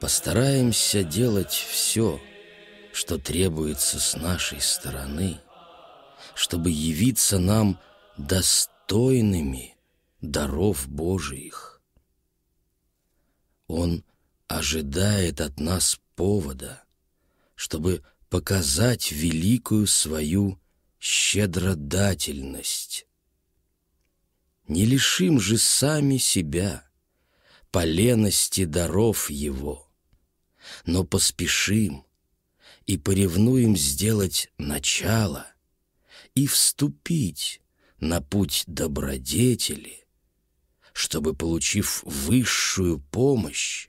Постараемся делать все, что требуется с нашей стороны, чтобы явиться нам достойными даров Божиих. Он ожидает от нас повода, чтобы показать великую свою щедродательность. Не лишим же сами себя полености даров Его — но поспешим и поревнуем сделать начало и вступить на путь добродетели, чтобы, получив высшую помощь,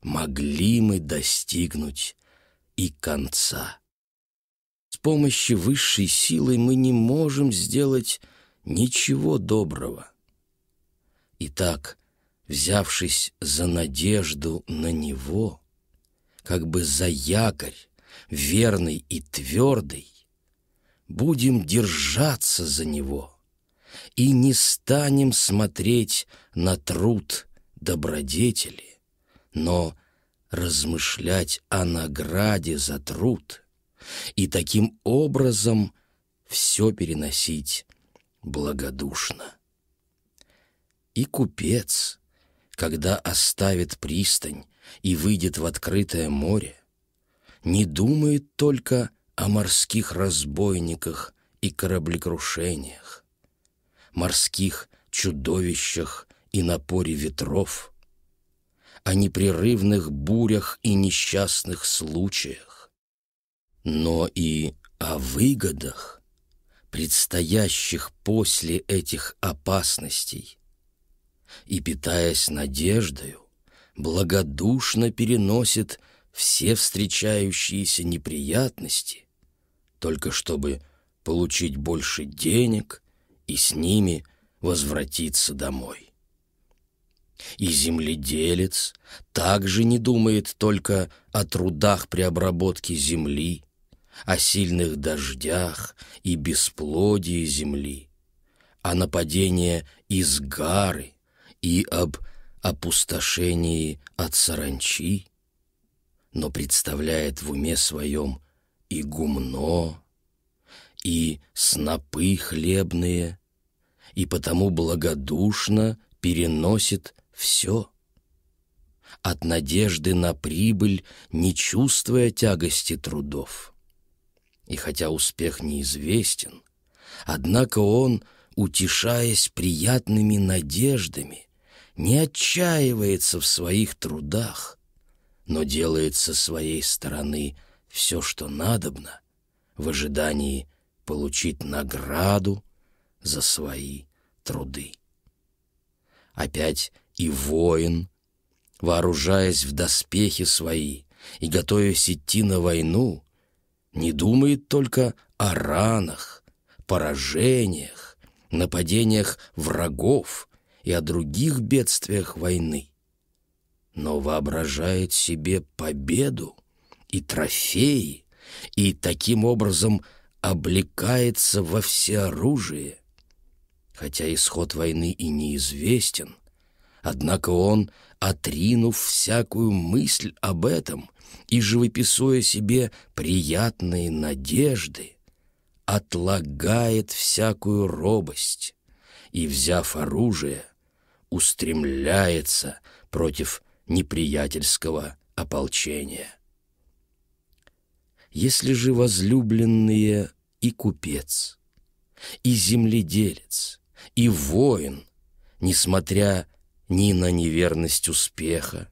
могли мы достигнуть и конца. С помощью высшей силы мы не можем сделать ничего доброго. Итак, взявшись за надежду на Него — как бы за якорь, верный и твердый, будем держаться за него и не станем смотреть на труд добродетели, но размышлять о награде за труд и таким образом все переносить благодушно. И купец — когда оставит пристань и выйдет в открытое море, не думает только о морских разбойниках и кораблекрушениях, морских чудовищах и напоре ветров, о непрерывных бурях и несчастных случаях, но и о выгодах, предстоящих после этих опасностей – и, питаясь надеждою, благодушно переносит все встречающиеся неприятности, только чтобы получить больше денег и с ними возвратиться домой. И земледелец также не думает только о трудах при обработке земли, о сильных дождях и бесплодии земли, о а нападении изгары, и об опустошении от саранчи, но представляет в уме своем и гумно, и снопы хлебные, и потому благодушно переносит все. От надежды на прибыль, не чувствуя тягости трудов. И хотя успех неизвестен, однако он, утешаясь приятными надеждами, не отчаивается в своих трудах, но делает со своей стороны все, что надобно, в ожидании получить награду за свои труды. Опять и воин, вооружаясь в доспехи свои и готовясь идти на войну, не думает только о ранах, поражениях, нападениях врагов, и о других бедствиях войны. Но воображает себе победу и трофеи, и таким образом облекается во всеоружие. Хотя исход войны и неизвестен, однако он, отринув всякую мысль об этом и живописуя себе приятные надежды, отлагает всякую робость и, взяв оружие, устремляется против неприятельского ополчения. Если же возлюбленные и купец, и земледелец, и воин, несмотря ни на неверность успеха,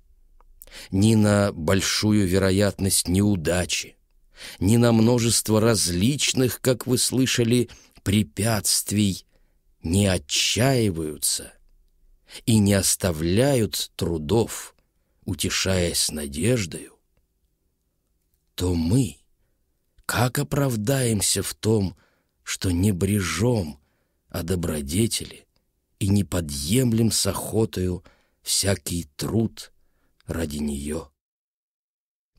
ни на большую вероятность неудачи, ни на множество различных, как вы слышали, препятствий, не отчаиваются и не оставляют трудов, утешаясь надеждою, то мы как оправдаемся в том, что не брежем о добродетели и не подъемлем с охотою всякий труд ради нее,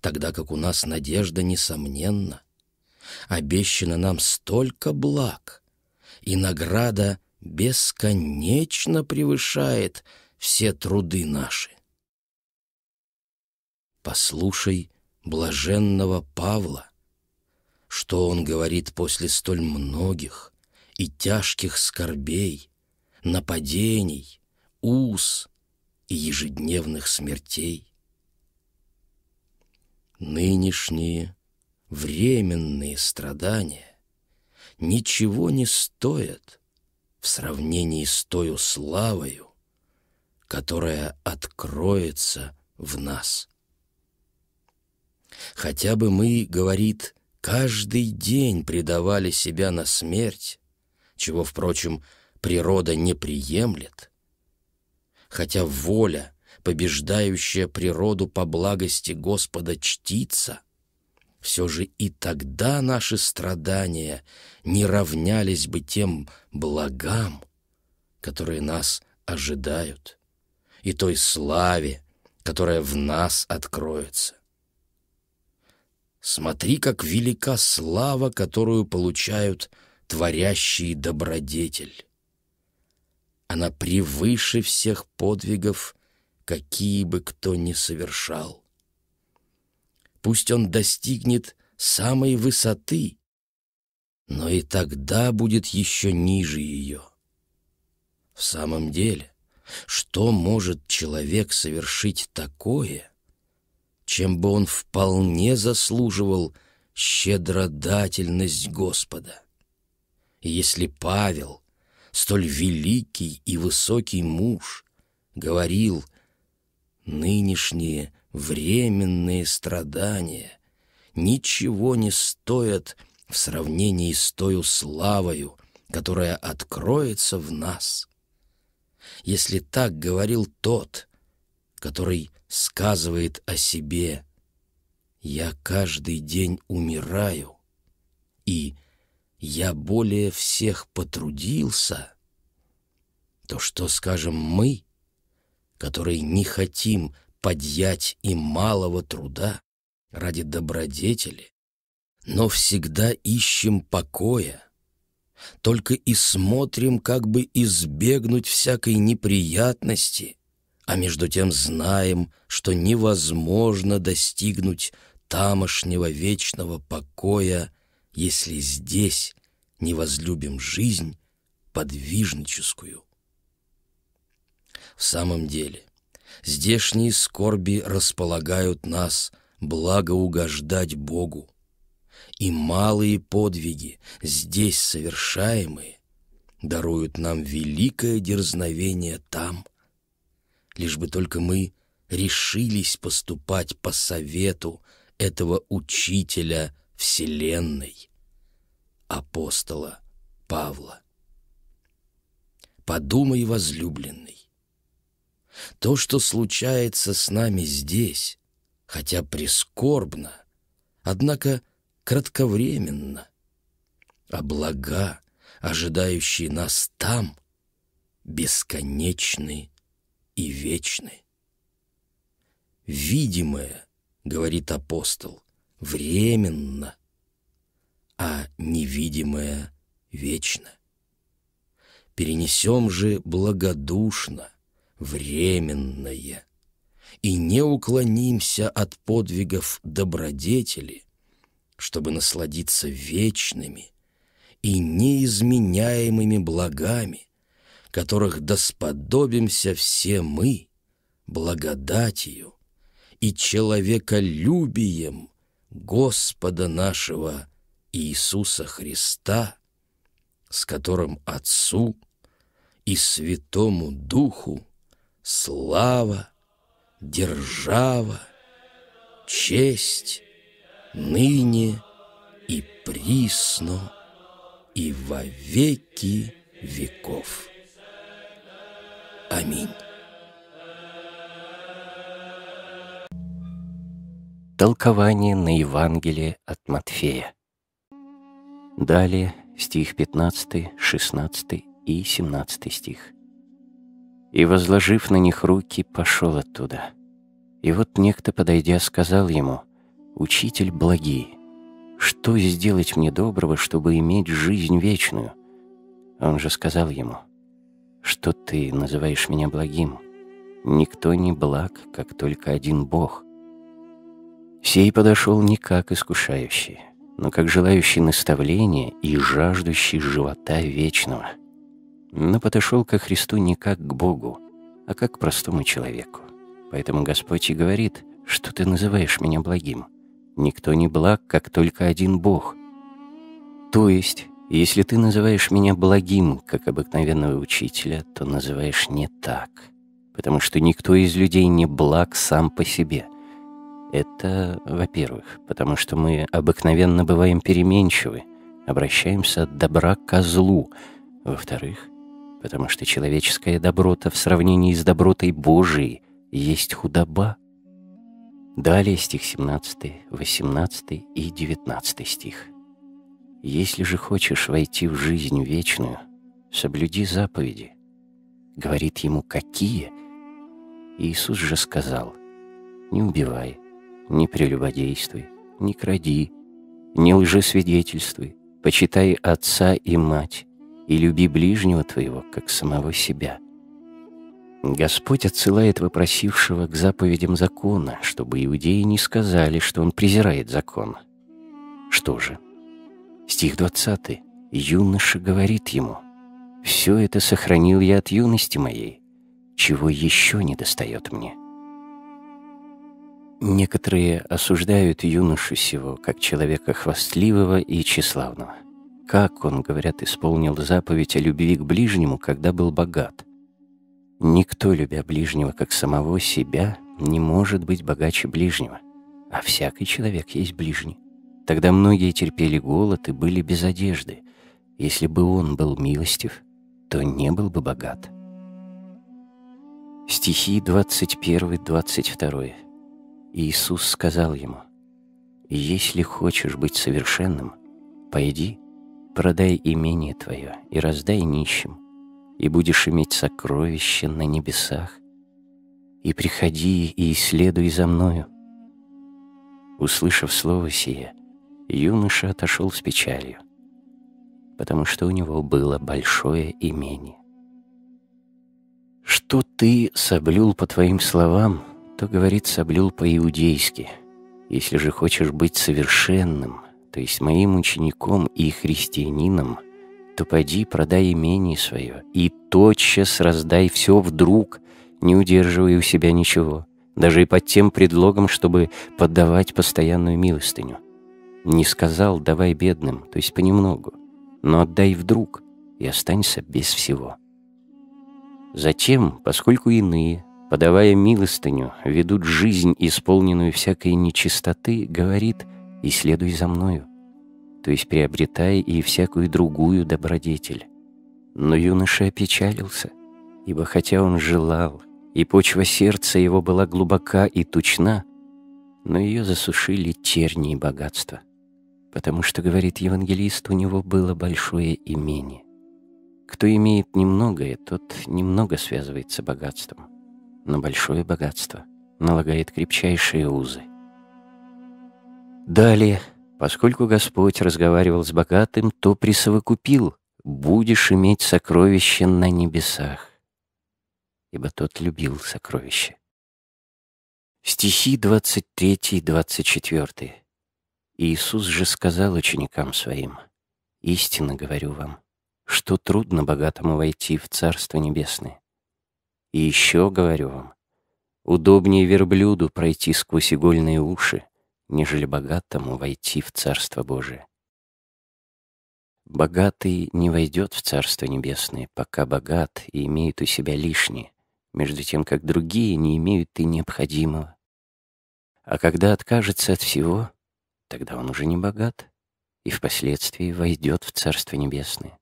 тогда как у нас надежда несомненна, обещано нам столько благ, и награда бесконечно превышает все труды наши. Послушай блаженного Павла, что он говорит после столь многих и тяжких скорбей, нападений, уз и ежедневных смертей. Нынешние временные страдания ничего не стоят — в сравнении с той славою, которая откроется в нас. Хотя бы мы, говорит, каждый день предавали себя на смерть, чего, впрочем, природа не приемлет, хотя воля, побеждающая природу по благости Господа, чтится — все же и тогда наши страдания не равнялись бы тем благам, которые нас ожидают, и той славе, которая в нас откроется. Смотри, как велика слава, которую получают творящие добродетель. Она превыше всех подвигов, какие бы кто ни совершал пусть он достигнет самой высоты, но и тогда будет еще ниже ее. В самом деле, что может человек совершить такое, чем бы он вполне заслуживал щедродательность Господа? если Павел, столь великий и высокий муж, говорил «нынешние временные страдания ничего не стоят в сравнении с той славою, которая откроется в нас. Если так говорил тот, который сказывает о себе, «Я каждый день умираю, и я более всех потрудился», то что скажем мы, которые не хотим подъять и малого труда ради добродетели, но всегда ищем покоя, только и смотрим, как бы избегнуть всякой неприятности, а между тем знаем, что невозможно достигнуть тамошнего вечного покоя, если здесь не возлюбим жизнь подвижническую. В самом деле, Здешние скорби располагают нас, благоугождать Богу. И малые подвиги, здесь совершаемые, даруют нам великое дерзновение там, лишь бы только мы решились поступать по совету этого учителя Вселенной, апостола Павла. Подумай, возлюбленный, то, что случается с нами здесь, хотя прискорбно, однако кратковременно. А блага, ожидающие нас там, бесконечны и вечны. Видимое, говорит апостол, временно, а невидимое вечно. Перенесем же благодушно временное. И не уклонимся от подвигов добродетели, чтобы насладиться вечными и неизменяемыми благами, которых досподобимся все мы благодатью и человеколюбием Господа нашего Иисуса Христа, с которым Отцу и Святому Духу слава, держава, честь, ныне и присно, и во веки веков. Аминь. Толкование на Евангелие от Матфея. Далее стих 15, 16 и 17 стих и, возложив на них руки, пошел оттуда. И вот некто, подойдя, сказал ему, «Учитель благий, что сделать мне доброго, чтобы иметь жизнь вечную?» Он же сказал ему, «Что ты называешь меня благим? Никто не благ, как только один Бог». Сей подошел не как искушающий, но как желающий наставления и жаждущий живота вечного — но подошел ко Христу не как к Богу, а как к простому человеку. Поэтому Господь и говорит, что ты называешь меня благим. Никто не благ, как только один Бог. То есть, если ты называешь меня благим, как обыкновенного учителя, то называешь не так, потому что никто из людей не благ сам по себе. Это, во-первых, потому что мы обыкновенно бываем переменчивы, обращаемся от добра ко злу. Во-вторых, потому что человеческая доброта в сравнении с добротой Божией есть худоба. Далее стих 17, 18 и 19 стих. «Если же хочешь войти в жизнь вечную, соблюди заповеди». Говорит ему, какие? Иисус же сказал, «Не убивай, не прелюбодействуй, не кради, не лжесвидетельствуй, почитай отца и мать, и люби ближнего твоего, как самого себя». Господь отсылает вопросившего к заповедям закона, чтобы иудеи не сказали, что он презирает закон. Что же? Стих 20. Юноша говорит ему, «Все это сохранил я от юности моей. Чего еще не достает мне?» Некоторые осуждают юношу сего как человека хвастливого и тщеславного. Как он, говорят, исполнил заповедь о любви к ближнему, когда был богат? Никто, любя ближнего как самого себя, не может быть богаче ближнего, а всякий человек есть ближний. Тогда многие терпели голод и были без одежды. Если бы он был милостив, то не был бы богат. Стихи 21-22. Иисус сказал ему, «Если хочешь быть совершенным, пойди, Продай имение твое и раздай нищим, и будешь иметь сокровища на небесах. И приходи и исследуй за мною». Услышав слово сие, юноша отошел с печалью, потому что у него было большое имение. «Что ты соблюл по твоим словам, то, говорит, соблюл по-иудейски. Если же хочешь быть совершенным, то есть моим учеником и христианином, то поди, продай имение свое, и тотчас раздай все вдруг, не удерживая у себя ничего, даже и под тем предлогом, чтобы поддавать постоянную милостыню. Не сказал «давай бедным», то есть понемногу, но отдай вдруг и останься без всего. Затем, поскольку иные, подавая милостыню, ведут жизнь, исполненную всякой нечистоты, говорит и следуй за мною, то есть приобретай и всякую другую добродетель. Но юноша опечалился, ибо хотя он желал, и почва сердца его была глубока и тучна, но ее засушили терни богатства, потому что, говорит евангелист, у него было большое имение. Кто имеет немногое, тот немного связывается богатством, но большое богатство налагает крепчайшие узы. Далее, поскольку Господь разговаривал с богатым, то присовокупил «будешь иметь сокровища на небесах», ибо тот любил сокровища. Стихи 23 и 24. Иисус же сказал ученикам своим, «Истинно говорю вам, что трудно богатому войти в Царство Небесное. И еще говорю вам, удобнее верблюду пройти сквозь игольные уши, нежели богатому войти в Царство Божие. Богатый не войдет в Царство Небесное, пока богат и имеет у себя лишнее, между тем, как другие не имеют и необходимого. А когда откажется от всего, тогда он уже не богат и впоследствии войдет в Царство Небесное.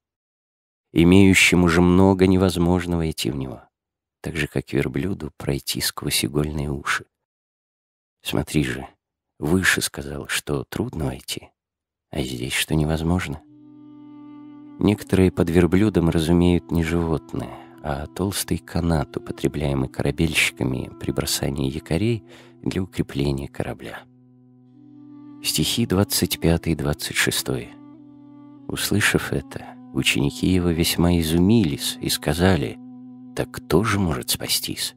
Имеющему же много невозможно войти в него, так же, как верблюду пройти сквозь игольные уши. Смотри же, Выше сказал, что трудно войти, а здесь что невозможно. Некоторые под верблюдом разумеют не животное, а толстый канат, употребляемый корабельщиками при бросании якорей для укрепления корабля. Стихи 25 и 26. Услышав это, ученики его весьма изумились и сказали, «Так кто же может спастись?»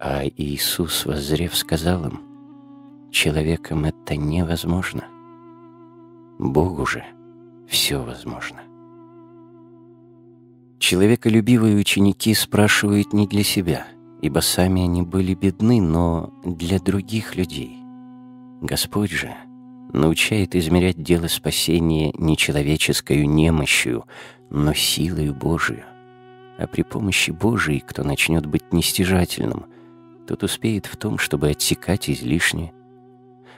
А Иисус, воззрев, сказал им, человеком это невозможно. Богу же все возможно. Человеколюбивые ученики спрашивают не для себя, ибо сами они были бедны, но для других людей. Господь же научает измерять дело спасения не человеческою немощью, но силою Божию. А при помощи Божией, кто начнет быть нестяжательным, тот успеет в том, чтобы отсекать излишнее,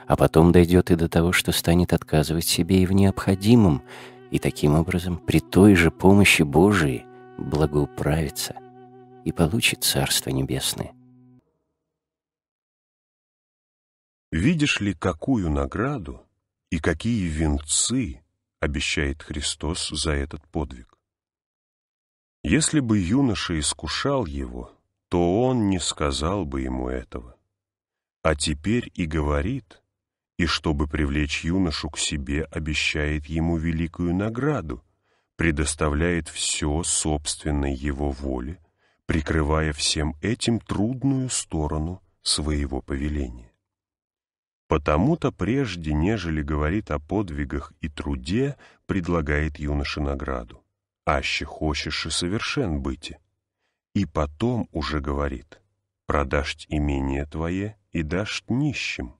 а потом дойдет и до того, что станет отказывать себе и в необходимом, и таким образом при той же помощи Божией благоуправится и получит Царство Небесное. Видишь ли, какую награду и какие венцы обещает Христос за этот подвиг? Если бы юноша искушал его, то он не сказал бы ему этого. А теперь и говорит, и чтобы привлечь юношу к себе, обещает ему великую награду, предоставляет все собственной его воле, прикрывая всем этим трудную сторону своего повеления. Потому-то прежде, нежели говорит о подвигах и труде, предлагает юноше награду. «Аще хочешь и совершен быть». И потом уже говорит «Продашь имение твое и дашь нищим».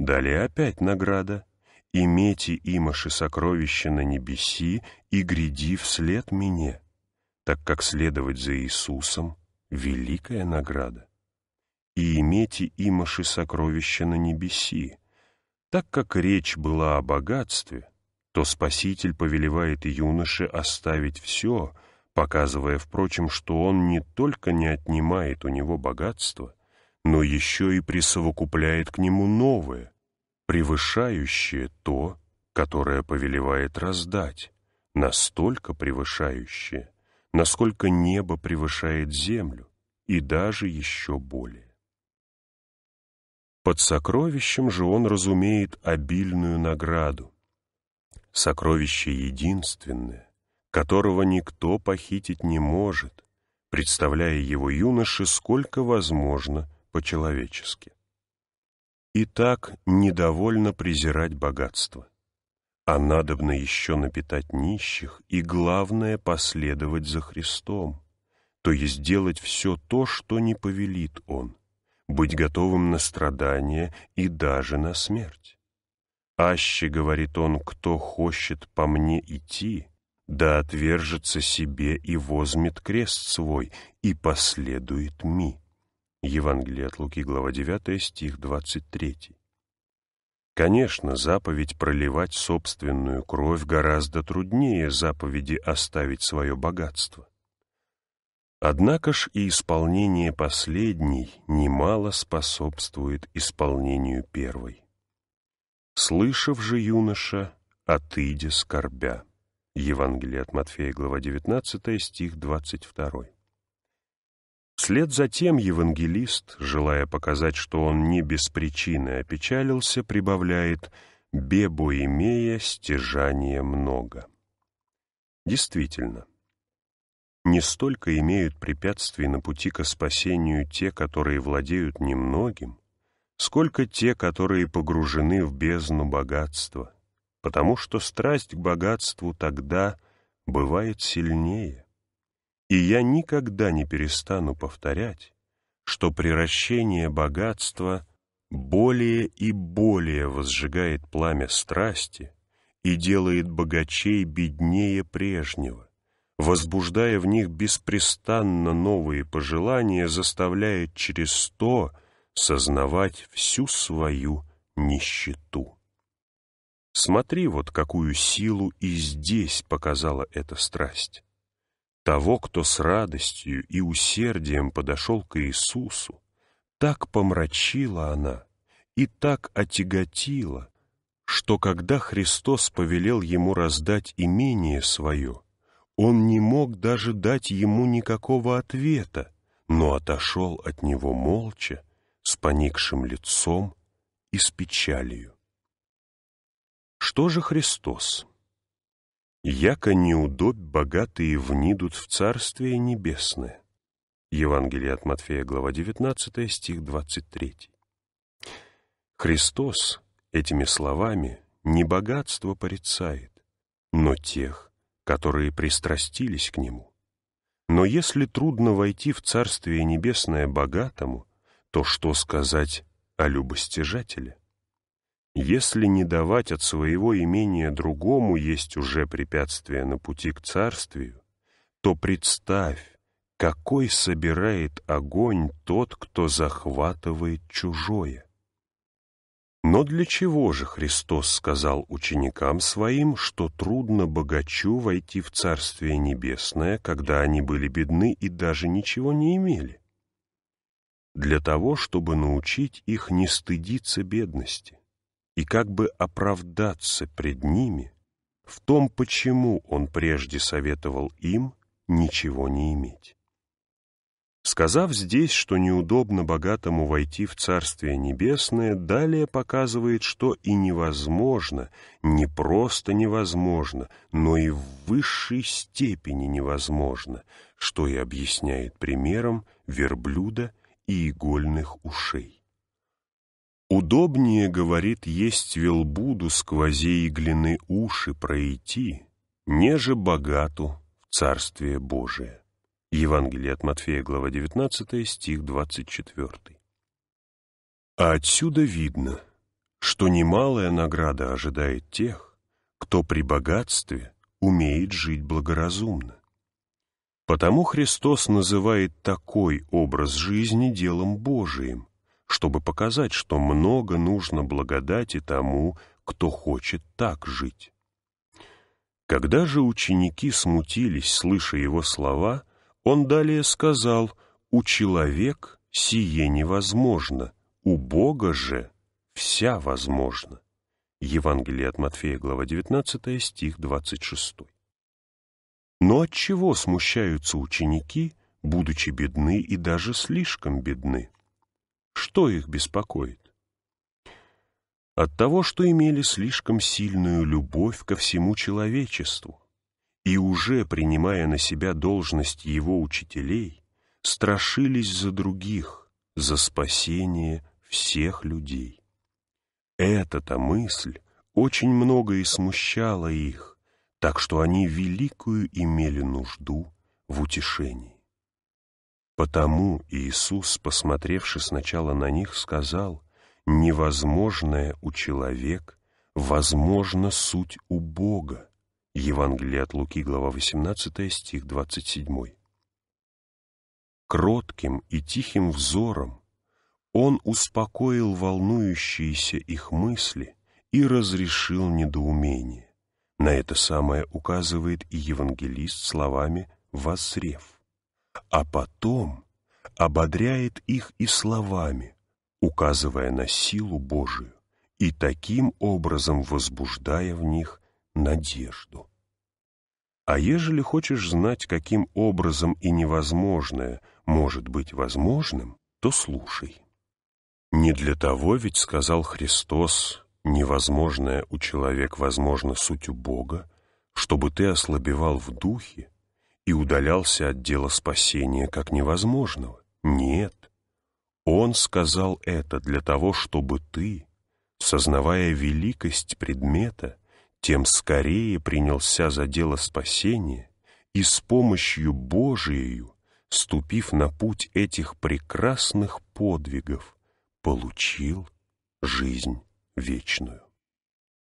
Далее опять награда. «Имейте имаши сокровища на небеси и гряди вслед мне», так как следовать за Иисусом — великая награда. «И имейте имаши сокровища на небеси», так как речь была о богатстве, то Спаситель повелевает юноше оставить все, показывая, впрочем, что он не только не отнимает у него богатство, но еще и присовокупляет к нему новое, превышающее то, которое повелевает раздать, настолько превышающее, насколько небо превышает землю, и даже еще более. Под сокровищем же он разумеет обильную награду, сокровище единственное, которого никто похитить не может, представляя его юноше сколько возможно по-человечески. И так недовольно презирать богатство. А надобно еще напитать нищих и, главное, последовать за Христом, то есть делать все то, что не повелит Он, быть готовым на страдания и даже на смерть. «Аще, — говорит он, — кто хочет по мне идти, да отвержется себе и возьмет крест свой и последует ми». Евангелие от Луки, глава 9, стих 23. Конечно, заповедь проливать собственную кровь гораздо труднее заповеди оставить свое богатство. Однако ж и исполнение последней немало способствует исполнению первой. «Слышав же, юноша, отыди скорбя» Евангелие от Матфея, глава 19, стих 22. Вслед затем евангелист, желая показать, что он не без причины опечалился, прибавляет «бебо имея стяжание много». Действительно, не столько имеют препятствий на пути ко спасению те, которые владеют немногим, сколько те, которые погружены в бездну богатства, потому что страсть к богатству тогда бывает сильнее. И я никогда не перестану повторять, что приращение богатства более и более возжигает пламя страсти и делает богачей беднее прежнего, возбуждая в них беспрестанно новые пожелания, заставляет через то сознавать всю свою нищету. Смотри вот, какую силу и здесь показала эта страсть. Того, кто с радостью и усердием подошел к Иисусу, так помрачила она и так отяготила, что когда Христос повелел ему раздать имение свое, он не мог даже дать ему никакого ответа, но отошел от него молча, с поникшим лицом и с печалью. Что же Христос? яко неудобь богатые внидут в Царствие Небесное. Евангелие от Матфея, глава 19, стих 23. Христос этими словами не богатство порицает, но тех, которые пристрастились к нему. Но если трудно войти в Царствие Небесное богатому, то что сказать о любостяжателе? Если не давать от своего имения другому есть уже препятствие на пути к царствию, то представь, какой собирает огонь тот, кто захватывает чужое. Но для чего же Христос сказал ученикам своим, что трудно богачу войти в Царствие Небесное, когда они были бедны и даже ничего не имели? Для того, чтобы научить их не стыдиться бедности и как бы оправдаться пред ними в том, почему он прежде советовал им ничего не иметь. Сказав здесь, что неудобно богатому войти в Царствие Небесное, далее показывает, что и невозможно, не просто невозможно, но и в высшей степени невозможно, что и объясняет примером верблюда и игольных ушей. Удобнее, говорит, есть велбуду сквозе иглины уши пройти, неже богату в Царствие Божие. Евангелие от Матфея, глава 19, стих 24. А отсюда видно, что немалая награда ожидает тех, кто при богатстве умеет жить благоразумно. Потому Христос называет такой образ жизни делом Божиим, чтобы показать, что много нужно благодати тому, кто хочет так жить. Когда же ученики смутились, слыша его слова, он далее сказал, «У человек сие невозможно, у Бога же вся возможно. Евангелие от Матфея, глава 19, стих 26. Но от чего смущаются ученики, будучи бедны и даже слишком бедны? Что их беспокоит? От того, что имели слишком сильную любовь ко всему человечеству, и уже принимая на себя должность его учителей, страшились за других, за спасение всех людей. Эта-то мысль очень многое смущала их, так что они великую имели нужду в утешении. Потому Иисус, посмотревши сначала на них, сказал, «Невозможное у человек, возможно суть у Бога». Евангелие от Луки, глава 18, стих 27. Кротким и тихим взором он успокоил волнующиеся их мысли и разрешил недоумение. На это самое указывает и евангелист словами «воззрев» а потом ободряет их и словами, указывая на силу Божию и таким образом возбуждая в них надежду. А ежели хочешь знать, каким образом и невозможное может быть возможным, то слушай. Не для того ведь, сказал Христос, невозможное у человека возможно сутью Бога, чтобы ты ослабевал в духе и удалялся от дела спасения как невозможного. Нет. Он сказал это для того, чтобы ты, сознавая великость предмета, тем скорее принялся за дело спасения и с помощью Божией, ступив на путь этих прекрасных подвигов, получил жизнь вечную.